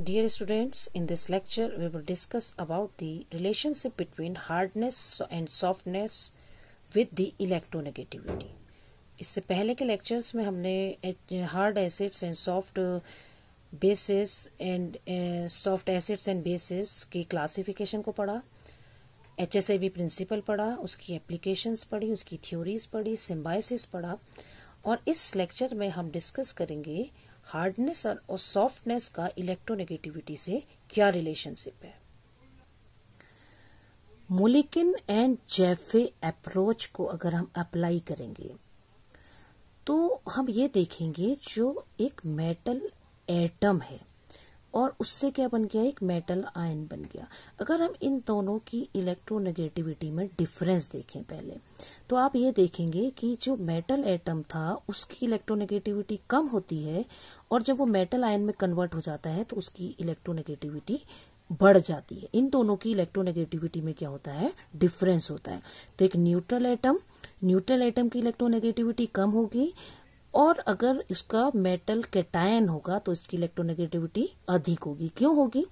Dear students, in this lecture we will discuss about the relationship between hardness and softness with the electronegativity इससे पहले के lectures में हमने hard acids and soft bases and soft acids and bases की classification को पढ़ा H S I B principle पढ़ा उसकी एप्लीकेशंस पढ़ी उसकी थ्योरीज पढ़ी सिम्बाइसिस पढ़ा और इस लेक्चर में हम डिस्कस करेंगे हार्डनेस और सॉफ्टनेस का इलेक्ट्रोनेगेटिविटी से क्या रिलेशनशिप है मोलिकिन एंड जेफे अप्रोच को अगर हम अप्लाई करेंगे तो हम ये देखेंगे जो एक मेटल एटम है और उससे क्या बन गया एक मेटल आयन बन गया अगर हम इन दोनों की इलेक्ट्रोनेगेटिविटी में डिफरेंस देखें पहले तो आप ये देखेंगे कि जो मेटल एटम था उसकी इलेक्ट्रोनेगेटिविटी कम होती है और जब वो मेटल आयन में कन्वर्ट हो जाता है तो उसकी इलेक्ट्रोनेगेटिविटी बढ़ जाती है इन दोनों की इलेक्ट्रोनेगेटिविटी में क्या होता है डिफरेंस होता है तो एक न्यूट्रल एटम न्यूट्रल एटम की इलेक्ट्रोनेगेटिविटी कम होगी और अगर इसका मेटल कैटायन होगा तो इसकी इलेक्ट्रोनेगेटिविटी अधिक होगी क्यों होगी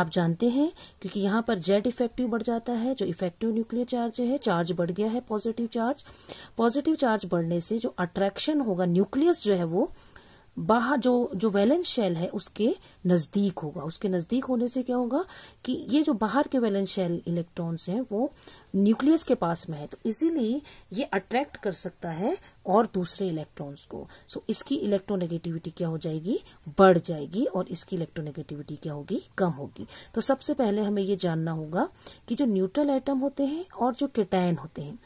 आप जानते हैं क्योंकि यहां पर जेड इफेक्टिव बढ़ जाता है जो इफेक्टिव न्यूक्लियर चार्ज है चार्ज बढ़ गया है पॉजिटिव चार्ज पॉजिटिव चार्ज बढ़ने से जो अट्रैक्शन होगा न्यूक्लियस जो है वो बाहर जो जो वैलेंस शेल है उसके नज़दीक होगा उसके नज़दीक होने से क्या होगा कि ये जो बाहर के वैलेंस शेल इलेक्ट्रॉन्स हैं वो न्यूक्लियस के पास में है तो इसीलिए ये अट्रैक्ट कर सकता है और दूसरे इलेक्ट्रॉन्स को सो so, इसकी इलेक्ट्रोनेगेटिविटी क्या हो जाएगी बढ़ जाएगी और इसकी इलेक्ट्रोनेगेटिविटी क्या होगी कम होगी तो सबसे पहले हमें ये जानना होगा कि जो न्यूट्रल एटम होते हैं और जो किटैन होते हैं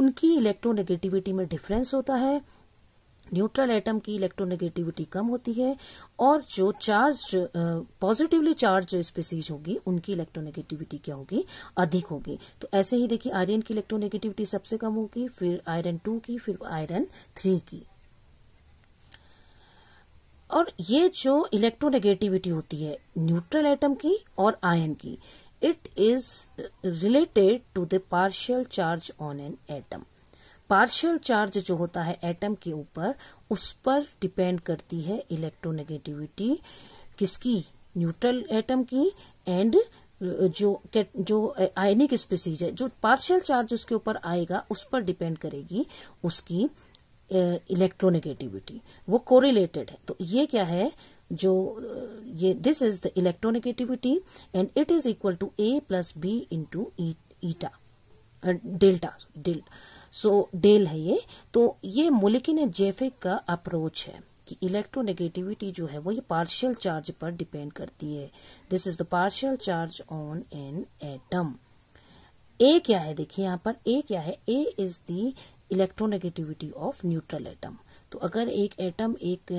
उनकी इलेक्ट्रोनेगेटिविटी में डिफरेंस होता है न्यूट्रल एटम की इलेक्ट्रोनेगेटिविटी कम होती है और जो चार्ज पॉजिटिवली चार्ज स्पेसीज होगी उनकी इलेक्ट्रोनेगेटिविटी क्या होगी अधिक होगी तो ऐसे ही देखिए आयरन की इलेक्ट्रोनेगेटिविटी सबसे कम होगी फिर आयरन टू की फिर आयरन थ्री की और ये जो इलेक्ट्रोनेगेटिविटी होती है न्यूट्रल एटम की और आयन की it is related to the partial charge on an atom partial charge जो होता है एटम के ऊपर उस पर डिपेंड करती है इलेक्ट्रोनेगेटिविटी किसकी न्यूट्रल एटम की एंड जो जो आयनिक स्पीसीज है जो पार्शियल चार्ज उसके ऊपर आएगा उस पर डिपेंड करेगी उसकी इलेक्ट्रोनेगेटिविटी वो कोरिलेटेड है तो ये क्या है जो ये this is the electronegativity and it is equal to A plus B into eta delta delta so del है ये तो ये मोलिकिन जेफिक का अप्रोच है कि इलेक्ट्रोनेगेटिविटी जो है वो ये पार्शियल चार्ज पर डिपेंड करती है this is the partial charge on an atom A क्या है देखिए यहाँ पर ए क्या है A is the electronegativity of neutral atom तो अगर एक एटम एक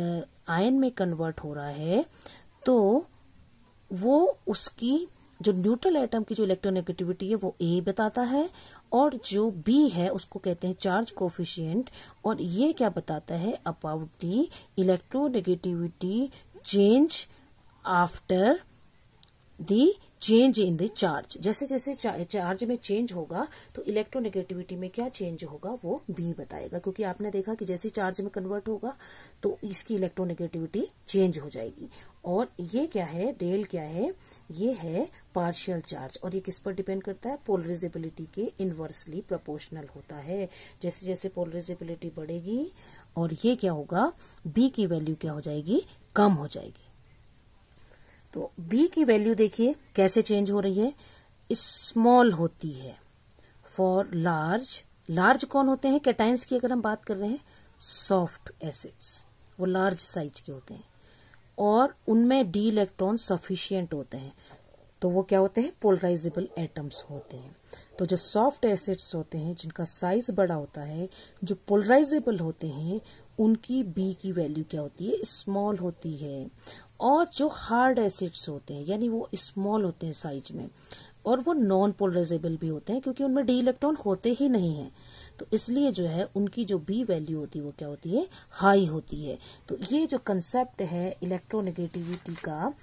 आयन uh, में कन्वर्ट हो रहा है तो वो उसकी जो न्यूट्रल एटम की जो इलेक्ट्रोनेगेटिविटी है वो ए बताता है और जो बी है उसको कहते हैं चार्ज कोफिशियंट और ये क्या बताता है about the electronegativity change after the change in the charge जैसे जैसे चार्ज में चेंज होगा तो इलेक्ट्रोनेगेटिविटी में क्या चेंज होगा वो बी बताएगा क्योंकि आपने देखा कि जैसे चार्ज में कन्वर्ट होगा तो इसकी इलेक्ट्रोनेगेटिविटी चेंज हो जाएगी और ये क्या है डेल क्या है ये है पार्शियल चार्ज और ये किस पर डिपेंड करता है पोलरिजिबिलिटी के इनवर्सली प्रोपोर्शनल होता है जैसे जैसे पोलरिजिबिलिटी बढ़ेगी और ये क्या होगा बी की वैल्यू क्या हो जाएगी कम हो जाएगी तो बी की वैल्यू देखिए कैसे चेंज हो रही है स्मॉल होती है फॉर लार्ज लार्ज कौन होते हैं कैटाइंस की अगर हम बात कर रहे हैं सॉफ्ट एसिड्स वो लार्ज साइज के होते हैं और उनमें डी इलेक्ट्रॉन सफिशियंट होते हैं तो वो क्या होते हैं पोलराइजेबल एटम्स होते हैं तो जो सॉफ्ट एसिड्स होते हैं जिनका साइज बड़ा होता है जो पोलराइजेबल होते हैं उनकी बी की वैल्यू क्या होती है स्मॉल होती है और जो हार्ड एसिड्स होते हैं यानी वो स्मॉल होते हैं साइज में और वो नॉन पोलराइजेबल भी होते हैं क्योंकि उनमें डी इलेक्ट्रॉन होते ही नहीं हैं तो इसलिए जो है उनकी जो बी वैल्यू होती है वो क्या होती है हाई होती है तो ये जो कंसेप्ट है इलेक्ट्रोनेगेटिविटी का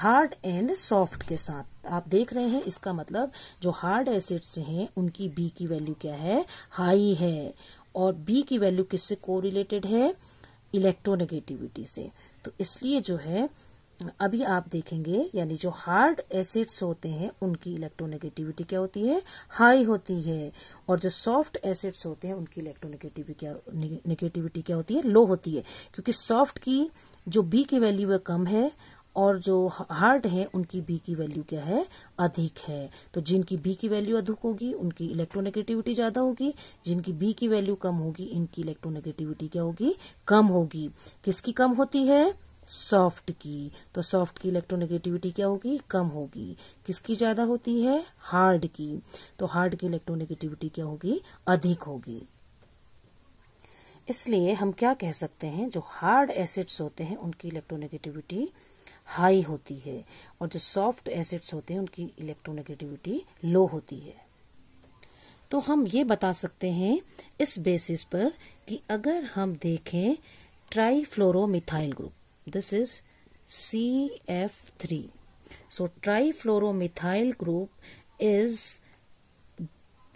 हार्ड एंड सॉफ्ट के साथ आप देख रहे हैं इसका मतलब जो हार्ड एसिड्स हैं उनकी बी की वैल्यू क्या है हाई है और बी की वैल्यू किससे कोरिलेटेड है इलेक्ट्रोनेगेटिविटी से तो इसलिए जो है अभी आप देखेंगे यानी जो हार्ड एसिड्स होते हैं उनकी इलेक्ट्रोनेगेटिविटी क्या होती है हाई होती है और जो सॉफ्ट एसिड्स होते हैं उनकी इलेक्ट्रोनेगेटिविटी क्या नेगेटिविटी क्या होती है लो होती है क्योंकि सॉफ्ट की जो बी की वैल्यू है कम है और जो हार्ड है उनकी बी की वैल्यू क्या है अधिक है तो जिनकी बी की वैल्यू अधिक होगी उनकी इलेक्ट्रोनेगेटिविटी ज्यादा होगी जिनकी बी की वैल्यू कम होगी इनकी इलेक्ट्रोनेगेटिविटी क्या होगी कम होगी किसकी कम होती है सॉफ्ट की तो सॉफ्ट की इलेक्ट्रोनेगेटिविटी क्या होगी कम होगी किसकी ज़्यादा होती है हार्ड की तो हार्ड की इलेक्ट्रोनेगेटिविटी क्या होगी अधिक होगी इसलिए हम क्या कह सकते हैं जो हार्ड एसिड्स होते हैं उनकी इलेक्ट्रोनेगेटिविटी हाई होती है और जो सॉफ्ट एसिड्स होते हैं उनकी इलेक्ट्रोनेगेटिविटी लो होती है तो हम ये बता सकते हैं इस बेसिस पर कि अगर हम देखें fluoromethyl group This is CF3. So trifluoromethyl group is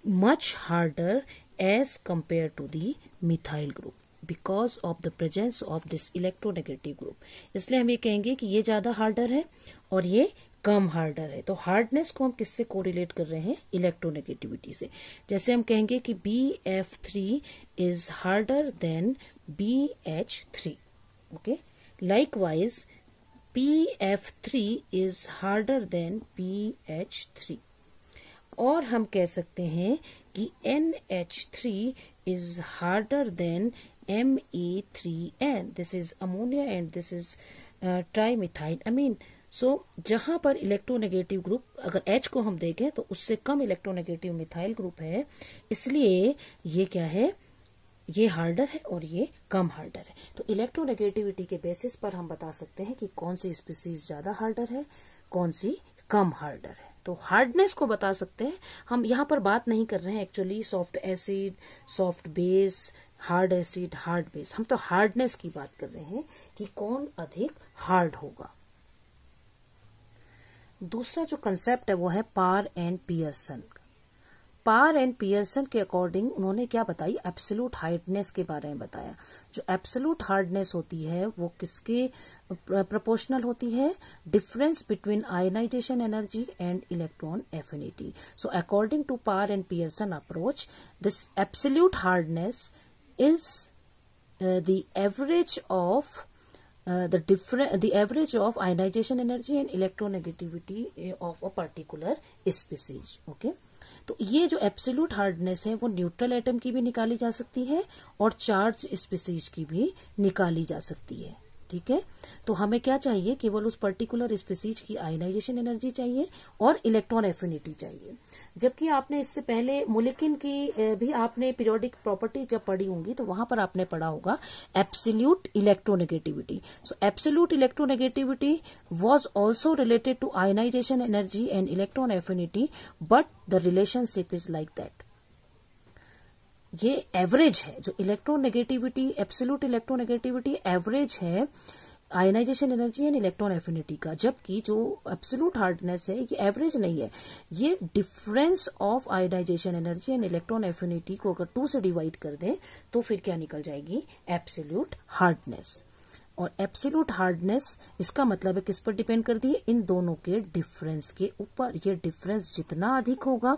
much harder as compared to the methyl group because of the presence of this electronegative group इसलिए हम ये कहेंगे कि ये ज़्यादा हार्डर है और ये कम हार्डर है तो हार्डनेस को हम किससे कोरिलेट कर रहे हैं इलेक्ट्रोनेगेटिविटी से जैसे हम कहेंगे कि B F three is harder than B H three okay Likewise, PF3 is harder than PH3. और हम कह सकते हैं कि NH3 is harder than ME3N. This is ammonia and this is uh, trimethyl trimethylamine. So so, जहाँ पर electronegative group अगर H को हम देखें तो उससे कम इलेक्ट्रोनेगेटिव मिथाइल ग्रुप है इसलिए ये क्या है ये हार्डर है और ये कम हार्डर है तो इलेक्ट्रोनेगेटिविटी के बेसिस पर हम बता सकते हैं कि कौन सी स्पीसीज ज्यादा हार्डर है कौन सी कम हार्डर है तो हार्डनेस को बता सकते हैं हम यहाँ पर बात नहीं कर रहे हैं actually soft acid soft base hard acid hard base हम तो हार्डनेस की बात कर रहे हैं कि कौन अधिक हार्ड होगा दूसरा जो कंसेप्ट है वो है Parr and Pearson Parr and Pearson के अकॉर्डिंग उन्होंने क्या बताई एप्सलूट हार्डनेस के बारे में बताया जो एप्सलूट हार्डनेस होती है वो किसके प्रोपोर्शनल होती है difference between ionization energy and electron affinity so according to Parr and Pearson approach this absolute hardness is the average of uh, the different the average of ionization energy and electronegativity uh, of a particular species okay तो ये जो absolute hardness है वो neutral atom की भी निकाली जा सकती है और चार्ज स्पीसीज की भी निकाली जा सकती है ठीक है तो हमें क्या चाहिए केवल उस पर्टिकुलर स्पीसीज की आयनाइजेशन एनर्जी चाहिए और इलेक्ट्रॉन एफिनिटी चाहिए जबकि आपने इससे पहले मुलिकिन की भी आपने पीरियोडिक प्रॉपर्टी जब पढ़ी होंगी तो वहां पर आपने पढ़ा होगा absolute electronegativity so absolute electronegativity was also related to ionization energy and electron affinity but the relationship is like that ये एवरेज है जो इलेक्ट्रोनेगेटिविटी एब्सोल्यूट इलेक्ट्रोनेगेटिविटी एवरेज है ionization energy and electron affinity का जबकि जो एब्सोल्यूट हार्डनेस है ये average नहीं है ये difference of ionization energy and electron affinity को अगर टू से डिवाइड कर दें तो फिर क्या निकल जाएगी एब्सोल्यूट हार्डनेस और एब्सोल्यूट हार्डनेस इसका मतलब है किस पर डिपेंड करती है इन दोनों के डिफरेंस के ऊपर ये डिफरेंस जितना अधिक होगा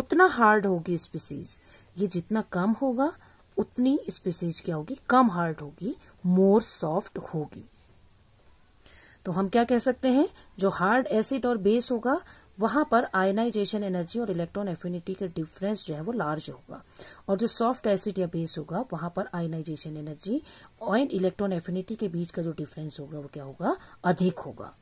उतना हार्ड होगी स्पीसीज ये जितना कम होगा उतनी स्पीसीज क्या होगी कम हार्ड होगी मोर सॉफ्ट होगी तो हम क्या कह सकते हैं जो हार्ड एसिड और बेस होगा वहां पर आयनाइजेशन एनर्जी और इलेक्ट्रॉन एफिनिटी का डिफरेंस जो है वो लार्ज होगा और जो सॉफ्ट एसिड या बेस होगा वहां पर आयनाइजेशन एनर्जी और इलेक्ट्रॉन एफिनिटी के बीच का जो डिफरेंस होगा वो क्या होगा अधिक होगा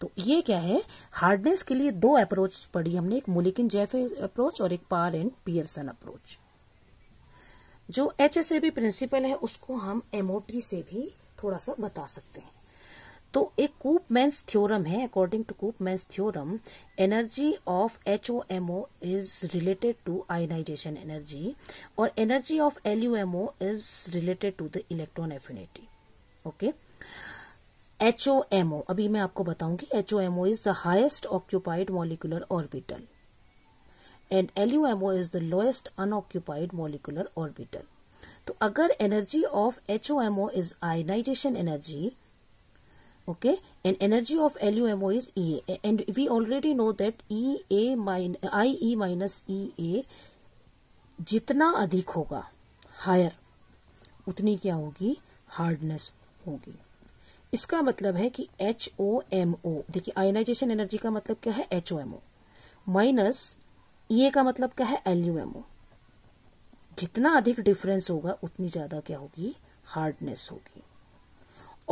तो ये क्या है हार्डनेस के लिए दो अप्रोच पढ़ी हमने एक मोलिकिन जैफे अप्रोच और एक पार एंड पियर्सन अप्रोच जो एच एस ए प्रिंसिपल है उसको हम एमओटी से भी थोड़ा सा बता सकते हैं तो एक कूप मैंस थ्योरम है according to Koopmans theorem energy of H O M O is related to ionization energy और energy of L U M O is related to the electron affinity okay okay? H O M O अभी मैं आपको बताऊंगी H O M O is the highest occupied molecular orbital and L U is the lowest unoccupied molecular orbital तो अगर energy of H O M O is ionization energy okay and energy okay and energy of LUMO is EA and we already know that I E minus E A जितना अधिक होगा higher उतनी क्या होगी hardness होगी इसका मतलब है कि एच ओ एम ओ देखिए आयनाइजेशन एनर्जी का मतलब क्या है H O M O minus E का मतलब क्या है एल यू एम ओ जितना अधिक डिफरेंस होगा उतनी ज़्यादा क्या होगी हार्डनेस होगी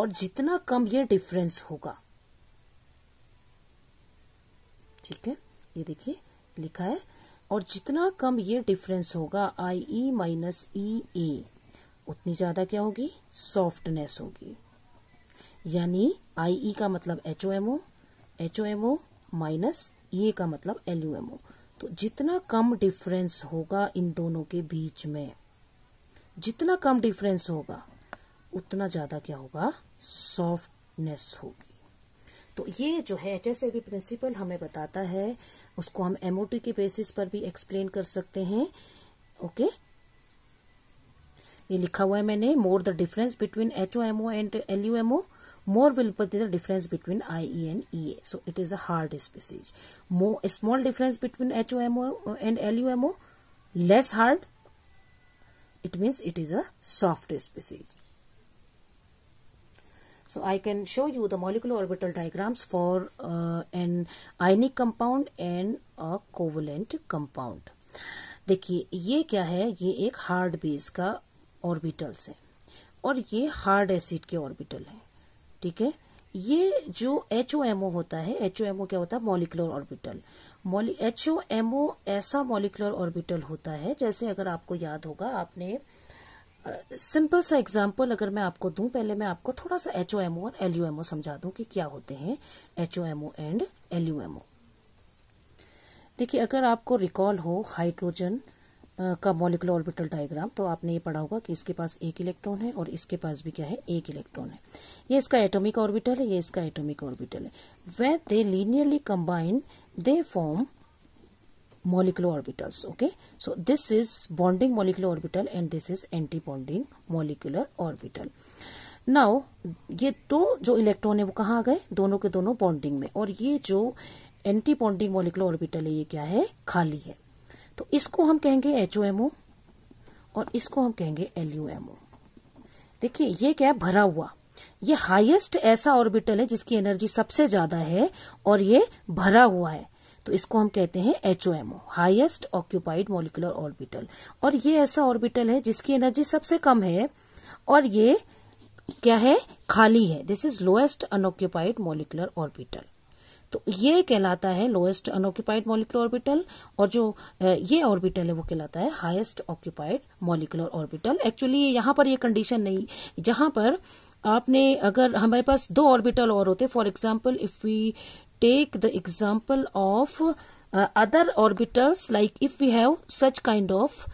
और जितना कम ये डिफरेंस होगा ठीक है ये देखिए लिखा है और जितना कम ये डिफरेंस होगा आई ई माइनस ई ए उतनी ज़्यादा क्या होगी सॉफ्टनेस होगी यानी आई ई e का मतलब H O M O H O M O minus ये का मतलब एल यू एम ओ तो जितना कम डिफरेंस होगा इन दोनों के बीच में जितना कम डिफरेंस होगा उतना ज़्यादा क्या होगा सॉफ्टनेस होगी तो ये जो है एच एस ए प्रिंसिपल हमें बताता है उसको हम एमओ टी के बेसिस पर भी एक्सप्लेन कर सकते हैं ओके ये लिखा हुआ है मैंने more the difference between H O M O and L U M O more will put the difference between IE and EA. So it is a hard species. More a small difference between HOMO and LUMO, less hard. It means it is a soft species. So I can show you the molecular orbital diagrams for uh, an ionic compound and a covalent compound. देखिए ये क्या है ये एक hard base का orbitals है और ये हार्ड एसिड के ऑर्बिटल है ठीक है ये जो एच ओ एम ओ होता है एच ओ एम ओ क्या होता है molecular orbital H O M O ऐसा मॉलिकुलर ऑर्बिटल होता है जैसे अगर आपको याद होगा आपने सिंपल सा एग्जाम्पल अगर मैं आपको दूं पहले मैं आपको थोड़ा सा एच ओ एम ओ और एल यू एम ओ समझा दूं कि क्या होते हैं H O M O and L U M O देखिए अगर आपको रिकॉल हो हाइड्रोजन का मॉलिकुलर ऑर्बिटल डायग्राम तो आपने ये पढ़ा होगा कि इसके पास एक इलेक्ट्रॉन है और इसके पास भी क्या है एक इलेक्ट्रॉन है ये इसका एटॉमिक ऑर्बिटल है ये इसका एटॉमिक ऑर्बिटल है वे they linearly combine they form molecular orbitals okay so this is bonding molecular orbital and this is antibonding molecular orbital now ये दो जो इलेक्ट्रॉन है वो कहाँ गए दोनों के दोनों बॉन्डिंग में और ये जो एंटी बॉन्डिंग मोलिकुलर ऑर्बिटल है ये क्या है खाली है तो इसको हम कहेंगे एच और इसको हम कहेंगे एल देखिए ये क्या है भरा हुआ ये हाईएस्ट ऐसा ऑर्बिटल है जिसकी एनर्जी सबसे ज्यादा है और ये भरा हुआ है तो इसको हम कहते हैं H highest occupied molecular orbital और ये ऐसा ऑर्बिटल है जिसकी एनर्जी सबसे कम है और ये क्या है खाली है this is lowest unoccupied molecular orbital तो ये कहलाता है लोएस्ट अनऑक्यूपाइड मॉलिकुलर ऑर्बिटल और जो ये ऑर्बिटल है वो कहलाता है highest occupied molecular orbital actually यहां पर ये कंडीशन नहीं जहां पर आपने अगर हमारे पास दो ऑर्बिटल और होते for example if we take the example of other orbitals like if we have such kind of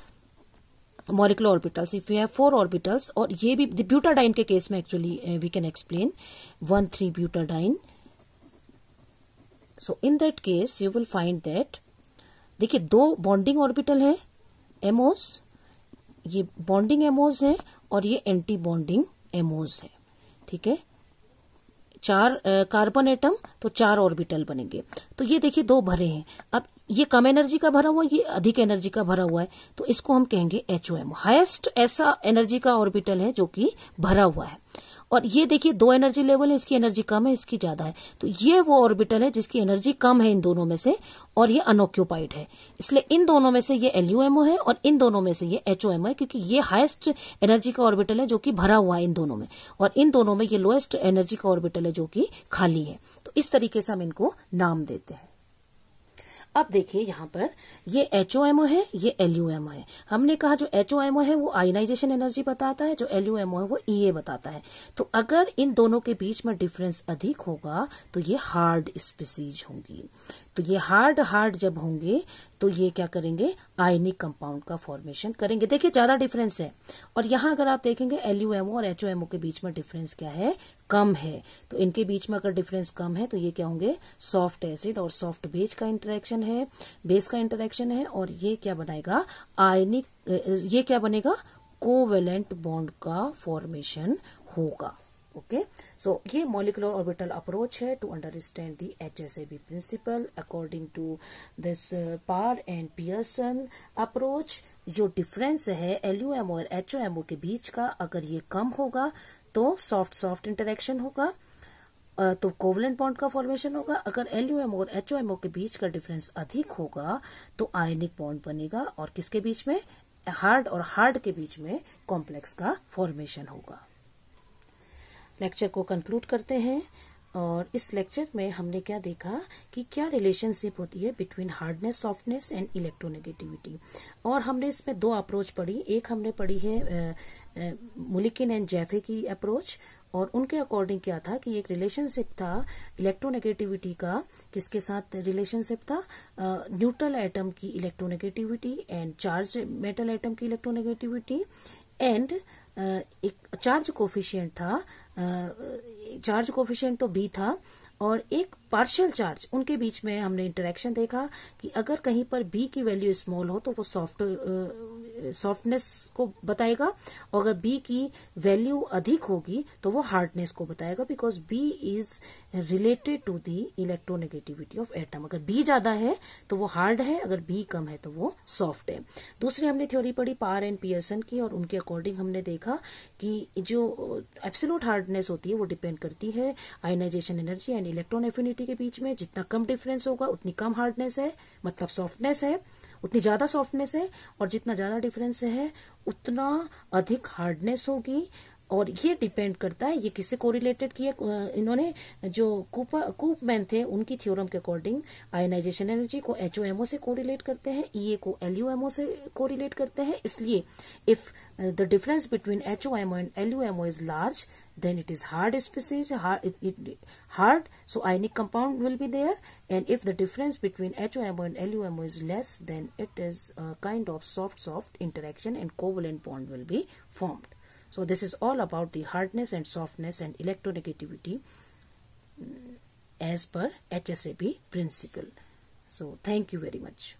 molecular orbitals if you have four orbitals और ये भी ब्यूटाडाइन के केस में actually we can explain one three butadiene so in that case you will find that देखिए दो bonding orbital है एमओस ये bonding MOs है और ये एंटी बॉन्डिंग एमओज है ठीक है चार कार्बन एटम तो चार ऑर्बिटल बनेंगे तो ये देखिए दो भरे हैं अब ये कम एनर्जी का भरा हुआ है ये अधिक एनर्जी का भरा हुआ है तो इसको हम कहेंगे एच ओ एम हाइस्ट ऐसा एनर्जी का ऑर्बिटल है जो कि भरा हुआ है और ये देखिए दो एनर्जी लेवल है इसकी एनर्जी कम है इसकी ज्यादा है तो ये वो ऑर्बिटल है जिसकी एनर्जी कम है इन दोनों में से और ये अनऑक्यूपाइड है इसलिए इन दोनों में से ये एलयूएमओ है और इन दोनों में से ये एचओएमओ है क्योंकि ये हाईएस्ट एनर्जी का ऑर्बिटल है जो कि भरा हुआ है इन दोनों में और इन दोनों में ये लोएस्ट एनर्जी का ऑर्बिटल है जो कि खाली है तो इस तरीके से हम इनको नाम देते हैं अब देखिए यहाँ पर ये एच है ये एल है हमने कहा जो एच है वो आयनाइजेशन एनर्जी बताता है जो एल है वो ई e बताता है तो अगर इन दोनों के बीच में डिफरेंस अधिक होगा तो ये हार्ड स्पीसीज होंगी तो ये हार्ड हार्ड जब होंगे तो ये क्या करेंगे आयनिक कंपाउंड का फॉर्मेशन करेंगे देखिए ज्यादा डिफरेंस है और यहां अगर आप देखेंगे एल और एच के बीच में डिफरेंस क्या है कम है तो इनके बीच में अगर डिफरेंस कम है तो ये क्या होंगे सॉफ्ट एसिड और सॉफ्ट बेस का इंटरेक्शन है बेस का इंटरेक्शन है और ये क्या बनाएगा आयनिक ये क्या बनेगा कोवेलेंट बॉन्ड का फॉर्मेशन होगा ओके ये so ऑर्बिटल अप्रोच है to understand the H S A B principle according to this Parr and Pearson approach जो डिफरेंस है एलयूएम और ओ के बीच का अगर ये कम होगा तो सॉफ्ट सॉफ्ट इंटरेक्शन होगा तो कोवलेंट बॉन्ड का फॉर्मेशन होगा अगर एलयूएम और एचओएमओ के बीच का डिफरेंस अधिक होगा तो आयनिक बॉन्ड बनेगा और किसके बीच में हार्ड और हार्ड के बीच में कॉम्प्लेक्स का फॉर्मेशन होगा लेक्चर को कंक्लूड करते हैं और इस लेक्चर में हमने क्या देखा कि क्या रिलेशनशिप होती है between hardness softness and electronegativity और हमने इसमें दो अप्रोच पढ़ी एक हमने पढ़ी है मुलिकिन एंड जैफे की अप्रोच और उनके अकॉर्डिंग क्या था कि एक रिलेशनशिप था इलेक्ट्रोनेगेटिविटी का किसके साथ रिलेशनशिप था न्यूट्रल एटम की electronegativity and charge metal atom की इलेक्ट्रोनेगेटिविटी एंड एक चार्ज कोफिशियंट था चार्ज कोफिशियंट तो बी था और एक पार्शियल चार्ज उनके बीच में हमने इंटरेक्शन देखा कि अगर कहीं पर बी की वैल्यू स्मॉल हो तो वो सॉफ्ट सॉफ्टनेस को बताएगा और अगर बी की वैल्यू अधिक होगी तो वो हार्डनेस को बताएगा because B is related to the electronegativity of atom अगर बी ज्यादा है तो वो हार्ड है अगर बी कम है तो वो सॉफ्ट है दूसरी हमने थ्योरी पढ़ी पार एंड पियर्सन की और उनके अकॉर्डिंग हमने देखा कि जो एब्सोलूट हार्डनेस होती है वो डिपेंड करती है ionization energy and electron affinity के बीच में जितना कम डिफरेंस होगा उतनी कम हार्डनेस है मतलब सॉफ्टनेस है उतनी ज़्यादा सॉफ्टनेस है और जितना ज़्यादा डिफरेंस है उतना अधिक हार्डनेस होगी और ये डिपेंड करता है ये किससे कोरिलेटेड किया इन्होंने जो कूपा कूपमैन थे उनकी थ्योरम के अकॉर्डिंग आयनाइजेशन एनर्जी को एच से कोरिलेट करते हैं ई e को एल से कोरिलेट करते हैं इसलिए if the difference between H and L is large then it is hard species hard, it, it, hard so ionic compound will be there and if the difference between HOMO and LUMO is less then it is a kind of soft soft interaction and covalent bond will be formed so this is all about the hardness and softness and electronegativity mm, as per HSAB principle so thank you very much